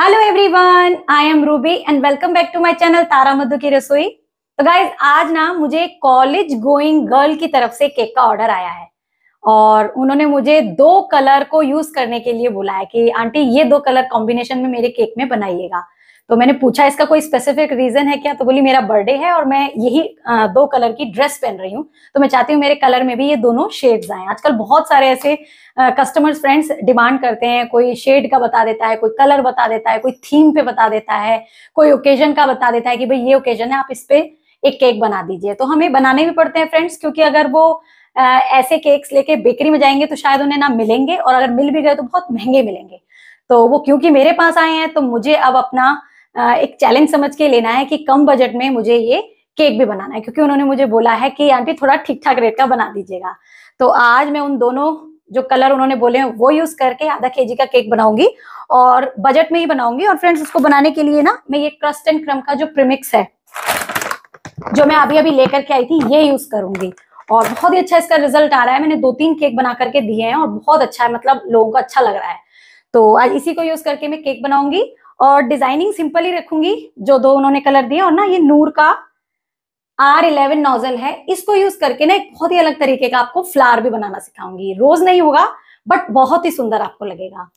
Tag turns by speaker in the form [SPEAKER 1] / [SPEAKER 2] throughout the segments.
[SPEAKER 1] hello everyone I am Ruby and welcome back to my channel Tara Madhu की रसोई तो guys आज ना मुझे कॉलेज गोइंग गर्ल की तरफ से केक का ऑर्डर आया है और उन्होंने मुझे दो कलर को यूज करने के लिए बोला है कि आंटी ये दो कलर कॉम्बिनेशन में मेरे केक में बनाइएगा तो मैंने पूछा इसका कोई स्पेसिफिक रीजन है क्या तो बोली मेरा बर्थडे है और मैं यही दो कलर की ड्रेस पहन रही हूँ तो मैं चाहती हूँ मेरे कलर में भी ये दोनों शेड्स आए आजकल बहुत सारे ऐसे कस्टमर्स फ्रेंड्स डिमांड करते हैं कोई शेड का बता देता है कोई कलर बता देता है कोई थीम पे बता देता है कोई ओकेजन का बता देता है कि भाई ये ओकेजन है आप इस पे एक केक बना दीजिए तो हमें बनाने भी पड़ते हैं फ्रेंड्स क्योंकि अगर वो आ, ऐसे केक्स लेके बेकरी में जाएंगे तो शायद उन्हें ना मिलेंगे और अगर मिल भी गए तो बहुत महंगे मिलेंगे तो वो क्योंकि मेरे पास आए हैं तो मुझे अब अपना एक चैलेंज समझ के लेना है कि कम बजट में मुझे ये केक भी बनाना है क्योंकि उन्होंने मुझे बोला है कि आंटी थोड़ा ठीक ठाक रेट का बना दीजिएगा तो आज मैं उन दोनों जो कलर उन्होंने बोले हैं वो यूज करके आधा के जी का केक बनाऊंगी और बजट में ही बनाऊंगी और फ्रेंड्स उसको बनाने के लिए ना मैं ये क्रस्ट एंड क्रम का जो प्रिमिक्स है जो मैं अभी अभी लेकर के आई थी ये यूज करूंगी और बहुत ही अच्छा इसका रिजल्ट आ रहा है मैंने दो तीन केक बना करके दिए हैं और बहुत अच्छा है मतलब लोगों को अच्छा लग रहा है तो आज इसी को यूज करके मैं केक बनाऊंगी और डिजाइनिंग सिंपल ही रखूंगी जो दो उन्होंने कलर दिए और ना ये नूर का आर इलेवन नोजल है इसको यूज करके ना एक बहुत ही अलग तरीके का आपको फ्लावर भी बनाना सिखाऊंगी रोज नहीं होगा बट बहुत ही सुंदर आपको लगेगा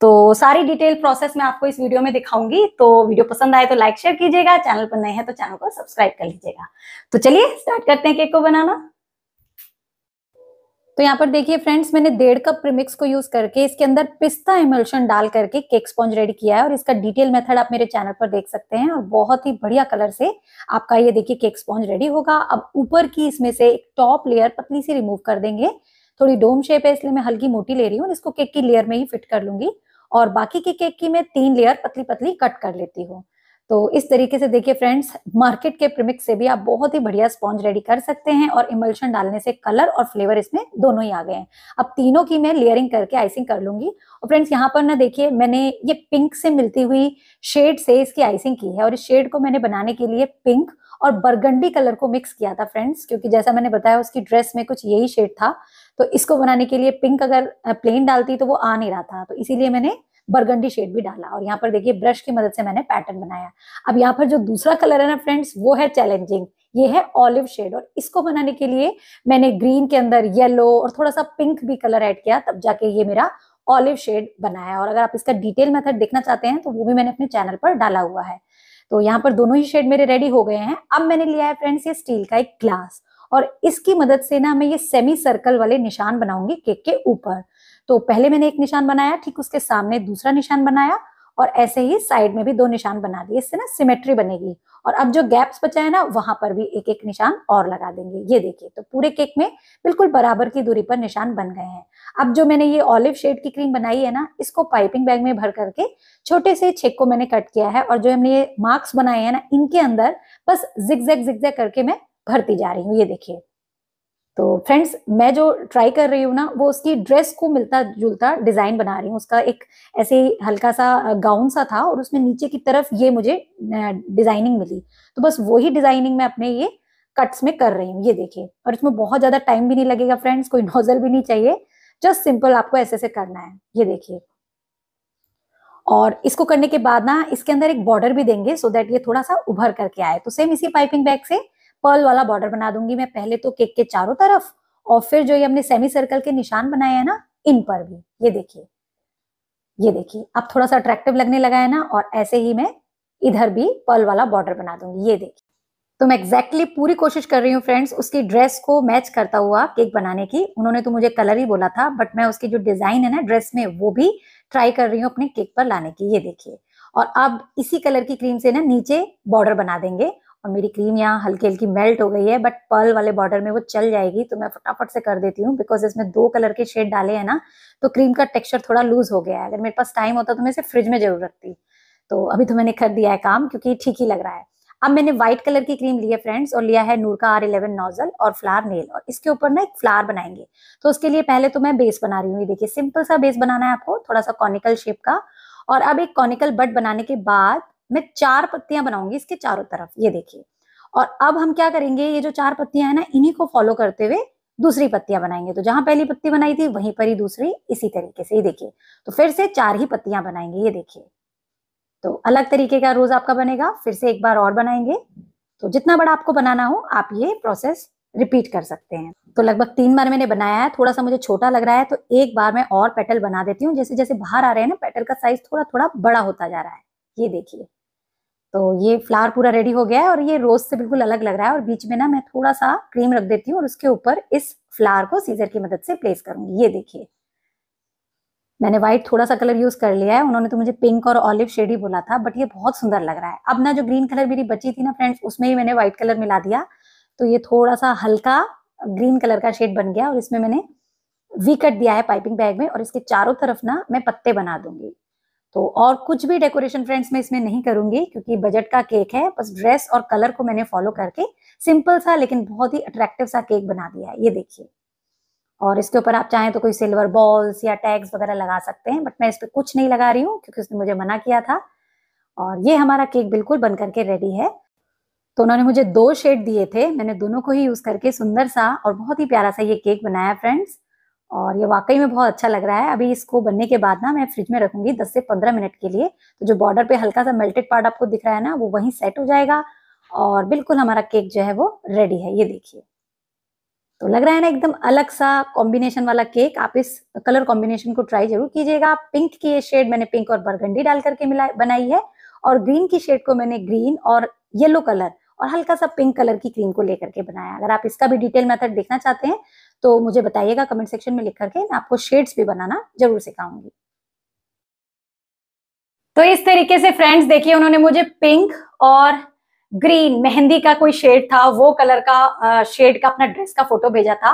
[SPEAKER 1] तो सारी डिटेल प्रोसेस मैं आपको इस वीडियो में दिखाऊंगी तो वीडियो पसंद आए तो लाइक शेयर कीजिएगा चैनल पर नए हैं तो चैनल को सब्सक्राइब कर लीजिएगा तो चलिए स्टार्ट करते हैं केक को बनाना तो यहाँ पर देखिए फ्रेंड्स मैंने डेढ़ कप प्रीमिक्स को यूज करके इसके अंदर पिस्ता इमल्शन डाल करके केक स्पॉन्ज रेडी किया है और इसका डिटेल मेथड आप मेरे चैनल पर देख सकते हैं और बहुत ही बढ़िया कलर से आपका ये देखिए केक स्पॉन्ज रेडी होगा अब ऊपर की इसमें से एक टॉप लेयर पतली सी रिमूव कर देंगे थोड़ी डोम शेप है इसलिए मैं हल्की मोटी ले रही हूँ इसको केक की लेयर में ही फिट कर लूंगी और बाकी के केक की मैं तीन लेयर पतली पतली कट कर लेती हूँ तो इस तरीके से देखिए फ्रेंड्स मार्केट के प्रिमिक्स से भी आप बहुत ही बढ़िया स्पॉन्ज रेडी कर सकते हैं और इमल्शन डालने से कलर और फ्लेवर इसमें दोनों ही आ गए हैं अब तीनों की मैं लेयरिंग करके आइसिंग कर लूंगी और फ्रेंड्स यहाँ पर ना देखिए मैंने ये पिंक से मिलती हुई शेड से इसकी आइसिंग की है और इस शेड को मैंने बनाने के लिए पिंक और बरगंडी कलर को मिक्स किया था फ्रेंड्स क्योंकि जैसा मैंने बताया उसकी ड्रेस में कुछ यही शेड था तो इसको बनाने के लिए पिंक अगर प्लेन डालती तो वो आ नहीं रहा था तो इसीलिए मैंने बरगंडी शेड भी डाला और यहाँ पर देखिए ब्रश की मदद से मैंने पैटर्न बनाया अब यहाँ पर जो दूसरा कलर है ना फ्रेंड्स वो है चैलेंजिंग ये है ऑलिव शेड और इसको बनाने के लिए मैंने ग्रीन के अंदर येलो और थोड़ा सा पिंक भी कलर ऐड किया तब जाके ये मेरा ऑलिव शेड बनाया और अगर आप इसका डिटेल मेथड देखना चाहते हैं तो वो भी मैंने अपने चैनल पर डाला हुआ है तो यहाँ पर दोनों ही शेड मेरे रेडी हो गए हैं अब मैंने लिया है फ्रेंड्स ये स्टील का एक ग्लास और इसकी मदद से ना मैं ये सेमी सर्कल वाले निशान बनाऊंगी केक के ऊपर तो पहले मैंने एक निशान बनाया ठीक उसके सामने दूसरा निशान बनाया और ऐसे ही साइड में भी दो निशान बना दिए इससे ना सिमेट्री बनेगी और अब जो गैप्स बचा है ना वहां पर भी एक एक निशान और लगा देंगे ये देखिए तो पूरे केक में बिल्कुल बराबर की दूरी पर निशान बन गए हैं अब जो मैंने ये ऑलिव शेड की क्रीम बनाई है ना इसको पाइपिंग बैग में भर करके छोटे से छेक को मैंने कट किया है और जो हमने ये मार्क्स बनाए हैं ना इनके अंदर बस जिग जैग जिग जैग करके मैं भरती जा रही हूँ ये देखिए तो फ्रेंड्स मैं जो ट्राई कर रही हूँ ना वो उसकी ड्रेस को मिलता जुलता डिजाइन बना रही हूँ उसका एक ऐसे ही हल्का सा गाउन सा था और उसमें नीचे की तरफ ये मुझे डिजाइनिंग मिली तो बस वही डिजाइनिंग मैं अपने ये कट्स में कर रही हूँ ये देखिए और इसमें बहुत ज्यादा टाइम भी नहीं लगेगा फ्रेंड्स कोई नोजल भी नहीं चाहिए जस्ट सिंपल आपको ऐसे ऐसे करना है ये देखिए और इसको करने के बाद ना इसके अंदर एक बॉर्डर भी देंगे सो so देट ये थोड़ा सा उभर करके आए तो सेम इसी पाइपिंग बैग से पर्ल वाला बॉर्डर बना दूंगी मैं पहले तो केक के चारों तरफ और फिर जो ये हमने सेमी सर्कल के निशान बनाए हैं ना इन पर भी ये देखिए ये देखिए अब थोड़ा सा अट्रैक्टिव लगने लगा है ना और ऐसे ही मैं इधर भी पर्ल वाला बॉर्डर बना दूंगी ये देखिए तो मैं एग्जैक्टली exactly पूरी कोशिश कर रही हूँ फ्रेंड्स उसकी ड्रेस को मैच करता हुआ केक बनाने की उन्होंने तो मुझे कलर ही बोला था बट मैं उसकी जो डिजाइन है ना ड्रेस में वो भी ट्राई कर रही हूँ अपने केक पर लाने की ये देखिए और अब इसी कलर की क्रीम से ना नीचे बॉर्डर बना देंगे और मेरी क्रीम यहाँ हल्की हल्की मेल्ट हो गई है बट पर्ल वाले बॉर्डर में वो चल जाएगी तो मैं फटाफट से कर देती हूँ बिकॉज इसमें दो कलर के शेड डाले हैं ना तो क्रीम का टेक्सचर थोड़ा लूज हो गया है अगर मेरे पास टाइम होता तो मैं इसे फ्रिज में जरूर रखती तो अभी तो मैंने कर दिया है काम क्योंकि ठीक ही लग रहा है अब मैंने व्हाइट कलर की क्रीम ली है फ्रेंड्स और लिया है नूर का आर इलेवन नोजल और फ्लावर नेल और इसके ऊपर ना एक फ्लावर बनाएंगे तो उसके लिए पहले तो मैं बेस बना रही हूँ देखिए सिंपल सा बेस बनाना है आपको थोड़ा सा कॉनिकल शेप का और अब एक कॉनिकल बट बनाने के बाद मैं चार पत्तियां बनाऊंगी इसके चारों तरफ ये देखिए और अब हम क्या करेंगे ये जो चार पत्तियां हैं ना इन्हीं को फॉलो करते हुए दूसरी पत्तियां बनाएंगे तो जहां पहली पत्ती बनाई थी वहीं पर ही दूसरी इसी तरीके से ये देखिए तो फिर से चार ही पत्तियां बनाएंगे ये देखिए तो अलग तरीके का रोज आपका बनेगा फिर से एक बार और बनाएंगे तो जितना बड़ा आपको बनाना हो आप ये प्रोसेस रिपीट कर सकते हैं तो लगभग तीन बार मैंने बनाया है थोड़ा सा मुझे छोटा लग रहा है तो एक बार मैं और पेटल बना देती हूँ जैसे जैसे बाहर आ रहे हैं ना पेटल का साइज थोड़ा थोड़ा बड़ा होता जा रहा है ये देखिए तो ये फ्लावर पूरा रेडी हो गया है और ये रोज से बिल्कुल अलग लग रहा है और बीच में ना मैं थोड़ा सा क्रीम रख देती हूँ और उसके ऊपर इस फ्लावर को सीजर की मदद से प्लेस करूंगी ये देखिए मैंने व्हाइट थोड़ा सा कलर यूज कर लिया है उन्होंने तो मुझे पिंक और ऑलिव शेड ही बोला था बट ये बहुत सुंदर लग रहा है अब ना जो ग्रीन कलर मेरी बची थी ना फ्रेंड्स उसमें ही मैंने व्हाइट कलर मिला दिया तो ये थोड़ा सा हल्का ग्रीन कलर का शेड बन गया और इसमें मैंने वी कट दिया है पाइपिंग बैग में और इसके चारों तरफ ना मैं पत्ते बना दूंगी तो और कुछ भी डेकोरेशन फ्रेंड्स मैं इसमें नहीं करूंगी क्योंकि बजट का केक है बस ड्रेस और कलर को मैंने फॉलो करके सिंपल सा लेकिन बहुत ही अट्रैक्टिव सा केक बना दिया है ये देखिए और इसके ऊपर आप चाहें तो कोई सिल्वर बॉल्स या टैग्स वगैरह लगा सकते हैं बट मैं इस पर कुछ नहीं लगा रही हूँ क्योंकि उसने मुझे मना किया था और ये हमारा केक बिल्कुल बन करके रेडी है तो उन्होंने मुझे दो शेड दिए थे मैंने दोनों को ही यूज करके सुंदर सा और बहुत ही प्यारा सा ये केक बनाया फ्रेंड्स और ये वाकई में बहुत अच्छा लग रहा है अभी इसको बनने के बाद ना मैं फ्रिज में रखूंगी 10 से 15 मिनट के लिए तो जो बॉर्डर पे हल्का सा मेल्टेड पार्ट आपको दिख रहा है ना वो वहीं सेट हो जाएगा और बिल्कुल हमारा केक जो है वो रेडी है ये देखिए तो लग रहा है ना एकदम अलग सा कॉम्बिनेशन वाला केक आप इस कलर कॉम्बिनेशन को ट्राई जरूर कीजिएगा पिंक की ये शेड मैंने पिंक और बरगंडी डाल करके मिला बनाई है और ग्रीन की शेड को मैंने ग्रीन और येलो कलर और हल्का सा पिंक कलर की क्रीम को लेकर के बनाया अगर आप इसका भी डिटेल मेथड देखना चाहते हैं तो मुझे बताइएगा कमेंट सेक्शन में लिख करके मैं आपको शेड्स भी बनाना जरूर सिखाऊंगी तो इस तरीके से फ्रेंड्स देखिए उन्होंने मुझे पिंक और ग्रीन मेहंदी का कोई शेड था वो कलर का शेड का अपना ड्रेस का फोटो भेजा था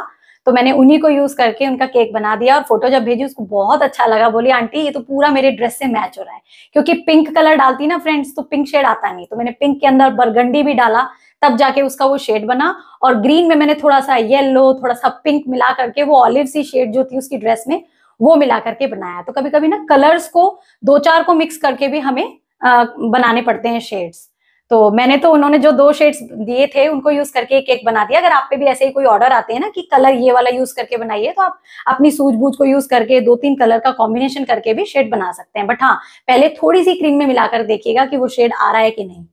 [SPEAKER 1] तो मैंने उन्हीं को यूज करके उनका केक बना दिया और फोटो जब भेजी उसको बहुत अच्छा लगा बोली आंटी ये तो पूरा मेरे ड्रेस से मैच हो रहा है क्योंकि पिंक कलर डालती ना फ्रेंड्स तो पिंक शेड आता नहीं तो मैंने पिंक के अंदर बरगंडी भी डाला तब जाके उसका वो शेड बना और ग्रीन में मैंने थोड़ा सा येलो थोड़ा सा पिंक मिला करके वो ऑलिव सी शेड जो थी उसकी ड्रेस में वो मिला करके बनाया तो कभी कभी ना कलर्स को दो चार को मिक्स करके भी हमें आ, बनाने पड़ते हैं शेड्स तो मैंने तो उन्होंने जो दो शेड्स दिए थे उनको यूज करके एक एक बना दिया अगर आप पे भी ऐसे ही कोई ऑर्डर आते हैं ना कि कलर ये वाला यूज करके बनाइए तो आप अपनी सूझबूझ को यूज करके दो तीन कलर का कॉम्बिनेशन करके भी शेड बना सकते हैं बट हाँ पहले थोड़ी सी क्रीम में मिलाकर देखिएगा कि वो शेड आ रहा है कि नहीं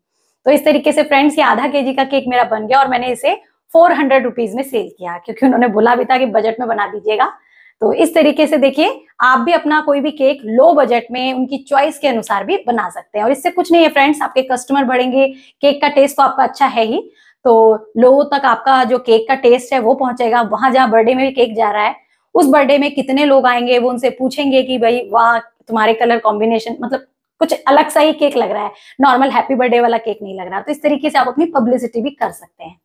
[SPEAKER 1] तो इस तरीके से फ्रेंड्स ये आधा के का केक मेरा बन गया और मैंने इसे फोर हंड्रेड रुपीज में सेल किया क्योंकि उन्होंने बोला भी था कि बजट में बना दीजिएगा तो इस तरीके से देखिए आप भी अपना कोई भी केक लो बजट में उनकी चॉइस के अनुसार भी बना सकते हैं और इससे कुछ नहीं है फ्रेंड्स आपके कस्टमर बढ़ेंगे केक का टेस्ट तो आपका अच्छा है ही तो लोगों तक आपका जो केक का टेस्ट है वो पहुंचेगा वहां जहाँ बर्थडे में भी केक जा रहा है उस बर्थडे में कितने लोग आएंगे वो उनसे पूछेंगे कि भाई वाह तुम्हारे कलर कॉम्बिनेशन मतलब कुछ अलग सा ही केक लग रहा है नॉर्मल हैप्पी बर्थडे वाला केक नहीं लग रहा तो इस तरीके से आप अपनी पब्लिसिटी भी कर सकते हैं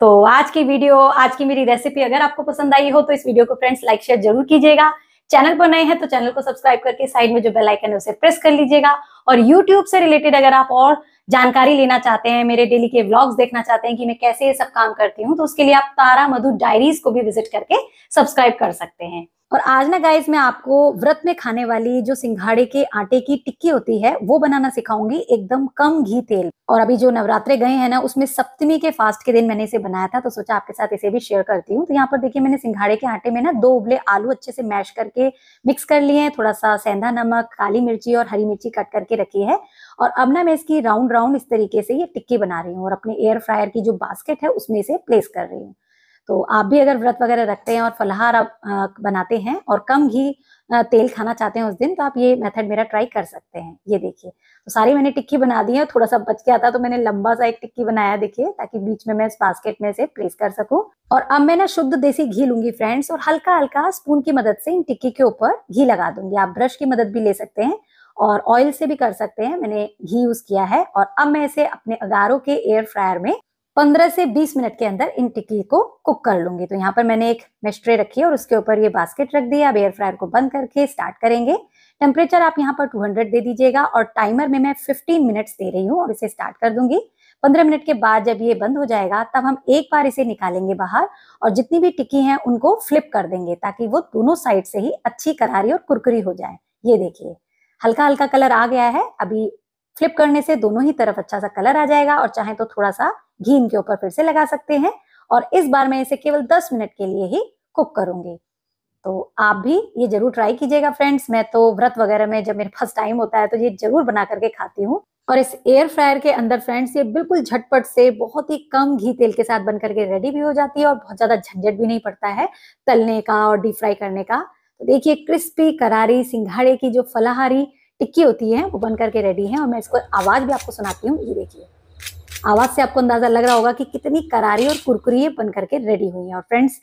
[SPEAKER 1] तो आज की वीडियो आज की मेरी रेसिपी अगर आपको पसंद आई हो तो इस वीडियो को फ्रेंड्स लाइक शेयर जरूर कीजिएगा चैनल पर नए हैं तो चैनल को सब्सक्राइब करके साइड में जो बेल आइकन है उसे प्रेस कर लीजिएगा और यूट्यूब से रिलेटेड अगर आप और जानकारी लेना चाहते हैं मेरे डेली के व्लॉग्स देखना चाहते हैं कि मैं कैसे ये सब काम करती हूँ तो उसके लिए आप तारा मधु डायरीज को भी विजिट करके सब्सक्राइब कर सकते हैं और आज ना गाइज मैं आपको व्रत में खाने वाली जो सिंघाड़े के आटे की टिक्की होती है वो बनाना सिखाऊंगी एकदम कम घी तेल और अभी जो नवरात्रे गए हैं ना उसमें सप्तमी के फास्ट के दिन मैंने इसे बनाया था तो सोचा आपके साथ इसे भी शेयर करती हूँ तो यहाँ पर देखिए मैंने सिंघाड़े के आटे में ना दो उबले आलू अच्छे से मैश करके मिक्स कर लिए हैं थोड़ा सा सेंधा नमक काली मिर्ची और हरी मिर्ची कट करके रखी है और अब ना मैं इसकी राउंड राउंड इस तरीके से ये टिक्की बना रही हूँ और अपने एयर फ्रायर की जो बास्केट है उसमें इसे प्लेस कर रही हूँ तो आप भी अगर व्रत वगैरह रखते हैं और फलाहार आप बनाते हैं और कम घी तेल खाना चाहते हैं उस दिन तो आप ये मेथड मेरा ट्राई कर सकते हैं ये देखिए तो सारी मैंने टिक्की बना दी है थोड़ा सा बच गया था तो मैंने लंबा सा एक टिक्की बनाया देखिए ताकि बीच में मैं इस बास्केट में से प्लेस कर सकूं और अब मैं ना शुद्ध देसी घी लूंगी फ्रेंड्स और हल्का हल्का स्पून की मदद से इन टिक्की के ऊपर घी लगा दूंगी आप ब्रश की मदद भी ले सकते हैं और ऑयल से भी कर सकते हैं मैंने घी यूज किया है और अब मैं इसे अपने अगारों के एयर फ्रायर में पंद्रह से बीस मिनट के अंदर इन टिक्की को कुक कर लूंगी तो यहाँ पर मैंने एक मिस्ट्रे रखी है और उसके ऊपर ये बास्केट रख दिया अब एयर फ्रायर को बंद करके स्टार्ट करेंगे टेम्परेचर आप यहाँ पर 200 दे दीजिएगा और टाइमर में मैं 15 मिनट्स दे रही हूँ और इसे स्टार्ट कर दूंगी 15 मिनट के बाद जब ये बंद हो जाएगा तब हम एक बार इसे निकालेंगे बाहर और जितनी भी टिक्की हैं उनको फ्लिप कर देंगे ताकि वो दोनों साइड से ही अच्छी करारी और कुरकुरी हो जाए ये देखिए हल्का हल्का कलर आ गया है अभी फ्लिप करने से दोनों ही तरफ अच्छा सा कलर आ जाएगा और चाहे तो थोड़ा सा घी इनके ऊपर फिर से लगा सकते हैं और इस बार मैं इसे केवल 10 मिनट के लिए ही कुक करूंगी तो आप भी ये जरूर ट्राई कीजिएगा फ्रेंड्स मैं तो व्रत वगैरह में जब मेरे फर्स्ट टाइम होता है तो ये जरूर बना करके खाती हूँ और इस एयर फ्रायर के अंदर फ्रेंड्स ये बिल्कुल झटपट से बहुत ही कम घी तेल के साथ बन करके रेडी भी हो जाती है और बहुत ज्यादा झंझट भी नहीं पड़ता है तलने का और डीप फ्राई करने का तो देखिए क्रिस्पी करारी सिंघाड़े की जो फलाहारी टिक्की होती है वो बन करके रेडी है और मैं इसको आवाज भी आपको सुनाती हूँ ये देखिए आवाज से आपको अंदाजा लग रहा होगा कि कितनी करारी और कुरकुरी बन करके रेडी हुई है और फ्रेंड्स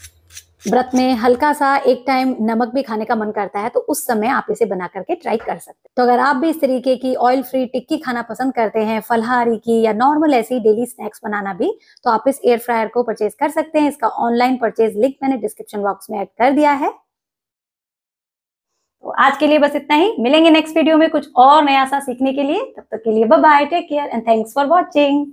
[SPEAKER 1] व्रत में हल्का सा एक टाइम नमक भी खाने का मन करता है तो उस समय आप इसे बना करके ट्राई कर सकते हैं तो अगर आप भी इस तरीके की ऑयल फ्री टिक्की खाना पसंद करते हैं फलहारी की या नॉर्मल ऐसी डेली स्नैक्स बनाना भी तो आप इस एयर फ्रायर को परचेज कर सकते हैं इसका ऑनलाइन परचेज लिंक मैंने डिस्क्रिप्शन बॉक्स में एड कर दिया है तो आज के लिए बस इतना ही मिलेंगे नेक्स्ट वीडियो में कुछ और नया सा सीखने के लिए तब तक के लिए bye take care and thanks for watching